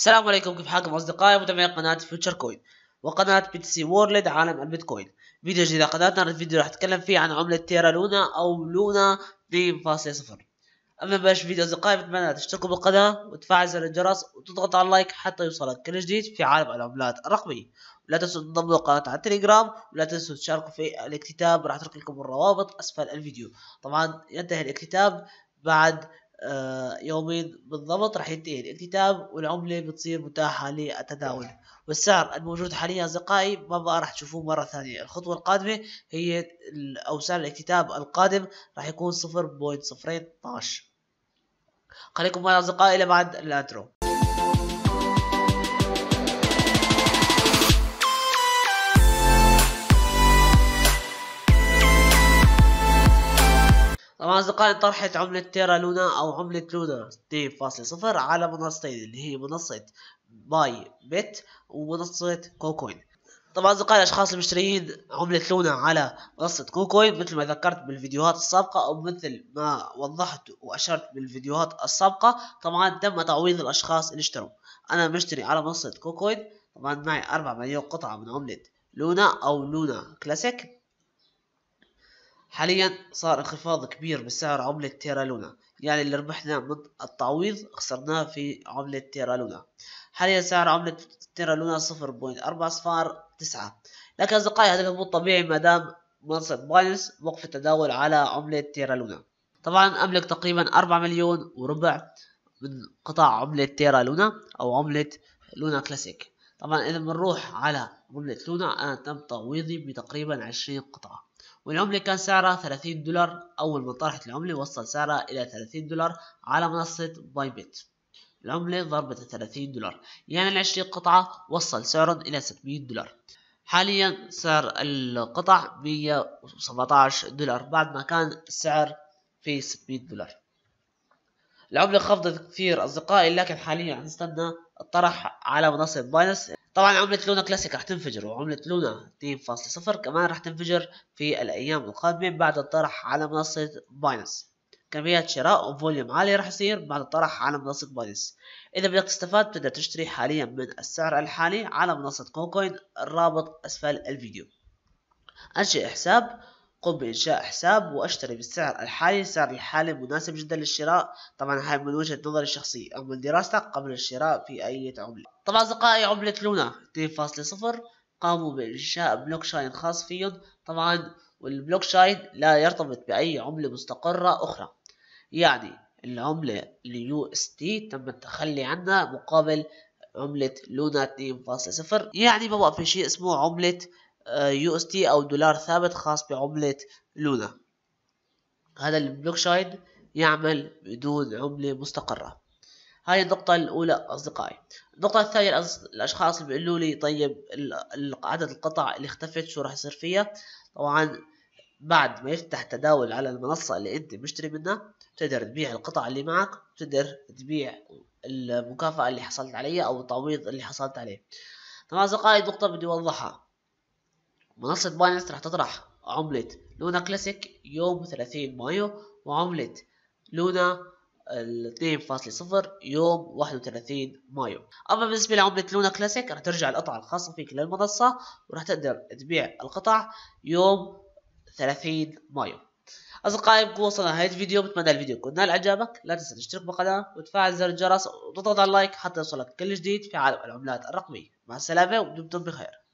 السلام عليكم كيف حالكم اصدقائي متابعي قناه فيوتشر كوين وقناه بي سي وورلد عالم البيتكوين فيديو جديد قناتنا الفيديو راح اتكلم فيه عن عمله تيرا لونا او لونا 2.0 اما بلاش فيديو اصدقائي بتمنى تشتركوا بالقناه وتفعل زر الجرس وتضغط على اللايك حتى يوصلك كل جديد في عالم العملات الرقميه ولا تنسوا تنضموا للقناه على التليجرام ولا تنسوا تشاركوا في الاكتتاب راح اترك لكم الروابط اسفل الفيديو طبعا ينتهي الاكتتاب بعد آه، يومين بالضبط راح ينتهي الاكتتاب والعملة بتصير متاحة للتداول والسعر الموجود حاليا أصدقائي ما بقى راح تشوفوه مرة ثانية الخطوة القادمة هي أو سعر الاكتتاب القادم راح يكون 0.012 خليكم معنا أصدقائي إلى بعد أصدقائي طرحت عملة تيرا لونا أو عملة لونا 2.0 على منصتين اللي هي منصة باي بيت ومنصة كوكوين طبعا أصدقائي الأشخاص المشترين عملة لونا على منصة كوكوين مثل ما ذكرت بالفيديوهات السابقة أو مثل ما وضحت وأشرت بالفيديوهات السابقة طبعا تم تعويض الأشخاص اللي اشتروا أنا مشتري على منصة كوكوين طبعا معي 4 مليون قطعة من عملة لونا أو لونا كلاسيك حاليا صار انخفاض كبير بسعر عملة تيرا لونا يعني اللي ربحنا من التعويض خسرناه في عملة تيرا لونا حاليا سعر عملة تيرا لونا صفر بوينت أربعة صفار تسعة لكن أصدقائي هذا الهبوط طبيعي ما دام منصب باينس وقف التداول على عملة تيرا لونا طبعا أملك تقريبا أربعة مليون وربع من قطاع عملة تيرا لونا أو عملة لونا كلاسيك طبعا إذا بنروح على عملة لونا أنا تم تعويضي بتقريبا عشرين قطعة والعملة كان سعرها 30 دولار أول ما طرحت العملة وصل سعرها إلى 30 دولار على منصة باي بيت العملة ضربت 30 دولار يعني العشرين قطعة وصل سعرهم إلى 600 دولار حاليا سعر القطع 117 دولار بعد ما كان السعر في 600 دولار العملة خفضت كثير أصدقائي لكن حاليا نستنى الطرح على منصة باينس طبعا عملة لونا كلاسيك راح تنفجر وعملة لونا 2.0 كمان راح تنفجر في الأيام القادمة بعد الطرح على منصة باينس كميات شراء وفوليوم عالي راح يصير بعد الطرح على منصة باينس إذا بدك تستفاد بتقدر تشتري حاليا من السعر الحالي على منصة كوكوين الرابط أسفل الفيديو أنشئ حساب قم بإنشاء حساب واشتري بالسعر الحالي السعر الحالي مناسب جدا للشراء طبعا هاي من وجهة نظري الشخصية أو من دراستك قبل الشراء في أي عملة طبعا أصدقائي عملة لونا 2.0 قاموا بإنشاء بلوك شاين خاص فيهم طبعا والبلوك شاين لا يرتبط بأي عملة مستقرة أخرى يعني العملة اليو اس تي تم التخلي عنها مقابل عملة لونا 2.0 يعني ما بقى في شيء اسمه عملة يو اس تي او دولار ثابت خاص بعملة لونا هذا البلوكشين يعمل بدون عملة مستقرة هاي النقطة الأولى أصدقائي النقطة الثانية الأشخاص اللي بيقولوا لي طيب عدد القطع اللي اختفت شو راح يصير فيها طبعا بعد ما يفتح تداول على المنصة اللي أنت مشتري منها بتقدر تبيع القطع اللي معك بتقدر تبيع المكافأة اللي حصلت عليها أو التعويض اللي حصلت عليه طبعا أصدقائي نقطة بدي أوضحها منصة باينانس راح تطرح عملة لونا كلاسيك يوم 30 مايو وعملة لونا 2.0 يوم 31 مايو أما بالنسبة لعملة لونا كلاسيك رح ترجع القطع الخاصة فيك للمنصة ورح تقدر تبيع القطع يوم 30 مايو أصدقائي بكون وصلنا لنهاية الفيديو بتمنى الفيديو يكون نال إعجابك لا تنسى تشترك بالقناة وتفعل زر الجرس وتضغط على اللايك حتى يوصلك كل جديد في عالم العملات الرقمية مع السلامة ودمتم بخير